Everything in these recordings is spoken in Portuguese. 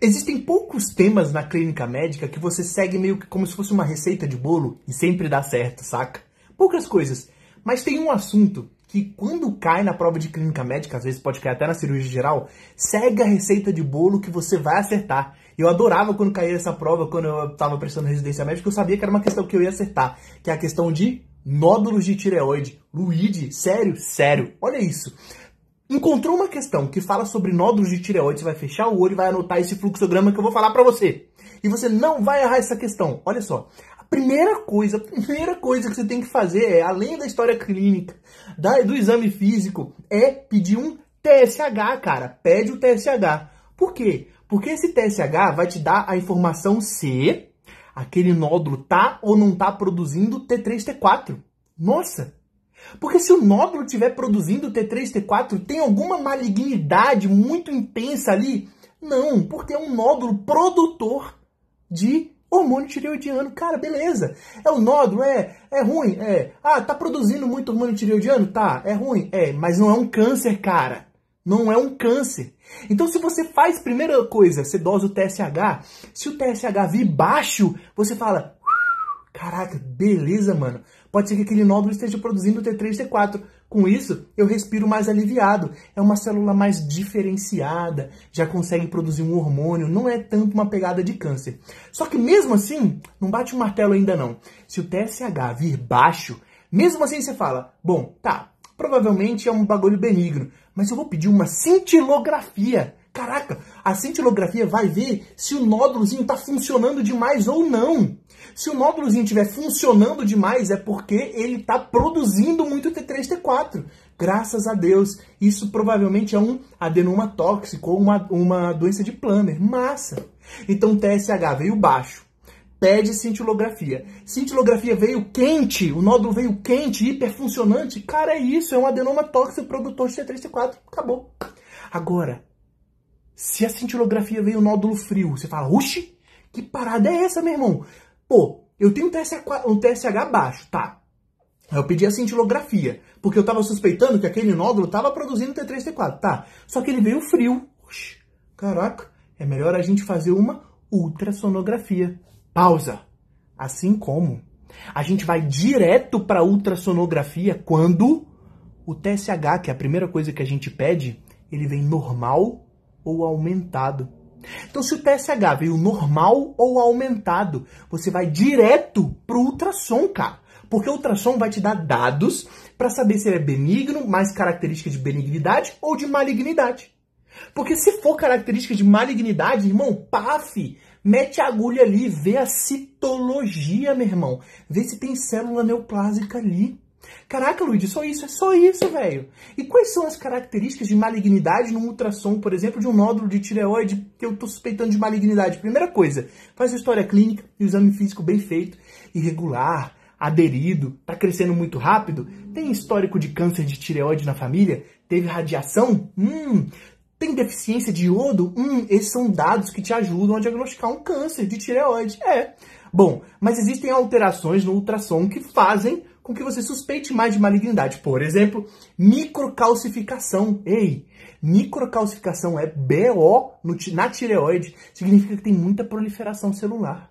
Existem poucos temas na clínica médica que você segue meio que como se fosse uma receita de bolo e sempre dá certo, saca? Poucas coisas. Mas tem um assunto que quando cai na prova de clínica médica, às vezes pode cair até na cirurgia geral, segue a receita de bolo que você vai acertar. Eu adorava quando caía essa prova, quando eu estava prestando residência médica, eu sabia que era uma questão que eu ia acertar, que é a questão de nódulos de tireoide. Luíde, sério, sério, olha isso. Encontrou uma questão que fala sobre nódulos de tireoide, você vai fechar o olho e vai anotar esse fluxograma que eu vou falar para você. E você não vai errar essa questão. Olha só. A primeira coisa, a primeira coisa que você tem que fazer é, além da história clínica, da, do exame físico, é pedir um TSH, cara. Pede o TSH. Por quê? Porque esse TSH vai te dar a informação se aquele nódulo tá ou não tá produzindo T3, T4. Nossa, porque se o nódulo estiver produzindo T3, T4, tem alguma malignidade muito intensa ali? Não, porque é um nódulo produtor de hormônio tireoidiano. Cara, beleza. É um nódulo, é, é ruim, é. Ah, tá produzindo muito hormônio tireoidiano? Tá, é ruim, é. Mas não é um câncer, cara. Não é um câncer. Então, se você faz, primeira coisa, você dosa o TSH. Se o TSH vir baixo, você fala, Caraca, beleza, mano. Pode ser que aquele nódulo esteja produzindo T3, T4. Com isso, eu respiro mais aliviado. É uma célula mais diferenciada, já consegue produzir um hormônio, não é tanto uma pegada de câncer. Só que mesmo assim, não bate o martelo ainda não. Se o TSH vir baixo, mesmo assim você fala: "Bom, tá, provavelmente é um bagulho benigno, mas eu vou pedir uma cintilografia Caraca, a cintilografia vai ver se o nódulozinho está funcionando demais ou não. Se o nódulozinho estiver funcionando demais, é porque ele está produzindo muito T3, T4. Graças a Deus, isso provavelmente é um adenoma tóxico ou uma, uma doença de Planner. Massa! Então, TSH veio baixo pede cintilografia. Cintilografia veio quente, o nódulo veio quente, hiperfuncionante. Cara, é isso, é um adenoma tóxico produtor de T3, T4. Acabou. Agora, se a cintilografia veio nódulo frio, você fala, oxi, que parada é essa, meu irmão? Pô, eu tenho um TSH, um TSH baixo, tá? Eu pedi a cintilografia, porque eu tava suspeitando que aquele nódulo tava produzindo T3, T4, tá? Só que ele veio frio. Oxi, caraca, é melhor a gente fazer uma ultrassonografia. Pausa. Assim como a gente vai direto para ultrassonografia quando o TSH, que é a primeira coisa que a gente pede, ele vem normal ou aumentado. Então, se o TSH veio normal ou aumentado, você vai direto pro ultrassom, cara. Porque o ultrassom vai te dar dados para saber se ele é benigno, mais característica de benignidade ou de malignidade. Porque se for característica de malignidade, irmão, paf, mete a agulha ali, vê a citologia, meu irmão. Vê se tem célula neoplásica ali. Caraca, Luiz, só isso, é só isso, velho. E quais são as características de malignidade num ultrassom, por exemplo, de um nódulo de tireoide que eu estou suspeitando de malignidade? Primeira coisa, faz a história clínica e o exame físico bem feito, irregular, aderido, está crescendo muito rápido, tem histórico de câncer de tireoide na família, teve radiação, hum, tem deficiência de iodo, hum, esses são dados que te ajudam a diagnosticar um câncer de tireoide. É. Bom, mas existem alterações no ultrassom que fazem com que você suspeite mais de malignidade. Por exemplo, microcalcificação. Ei, microcalcificação é BO na tireoide, significa que tem muita proliferação celular.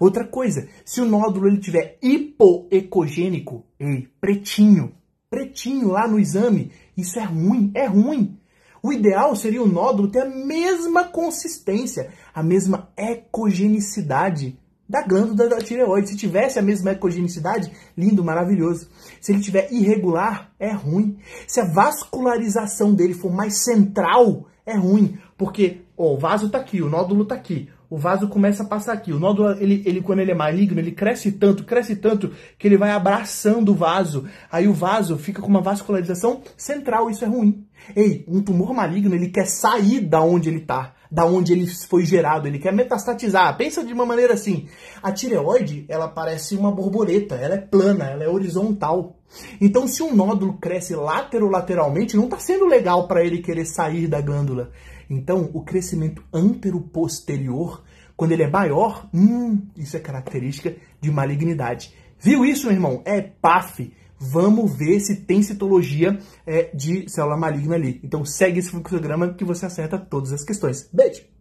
Outra coisa, se o nódulo ele tiver hipoecogênico, ei, pretinho, pretinho lá no exame, isso é ruim, é ruim. O ideal seria o nódulo ter a mesma consistência, a mesma ecogenicidade da glândula da tireoide. Se tivesse a mesma ecogenicidade, lindo, maravilhoso. Se ele tiver irregular, é ruim. Se a vascularização dele for mais central, é ruim, porque o vaso está aqui, o nódulo está aqui. O vaso começa a passar aqui. O nódulo, ele, ele, quando ele é maligno, ele cresce tanto, cresce tanto, que ele vai abraçando o vaso. Aí o vaso fica com uma vascularização central. Isso é ruim. Ei, um tumor maligno, ele quer sair da onde ele está da onde ele foi gerado, ele quer metastatizar. Pensa de uma maneira assim, a tireoide, ela parece uma borboleta, ela é plana, ela é horizontal. Então se um nódulo cresce lateralmente não está sendo legal para ele querer sair da glândula. Então o crescimento antero-posterior, quando ele é maior, hum, isso é característica de malignidade. Viu isso, meu irmão? É PAF Vamos ver se tem citologia é, de célula maligna ali. Então segue esse fluxograma que você acerta todas as questões. Beijo!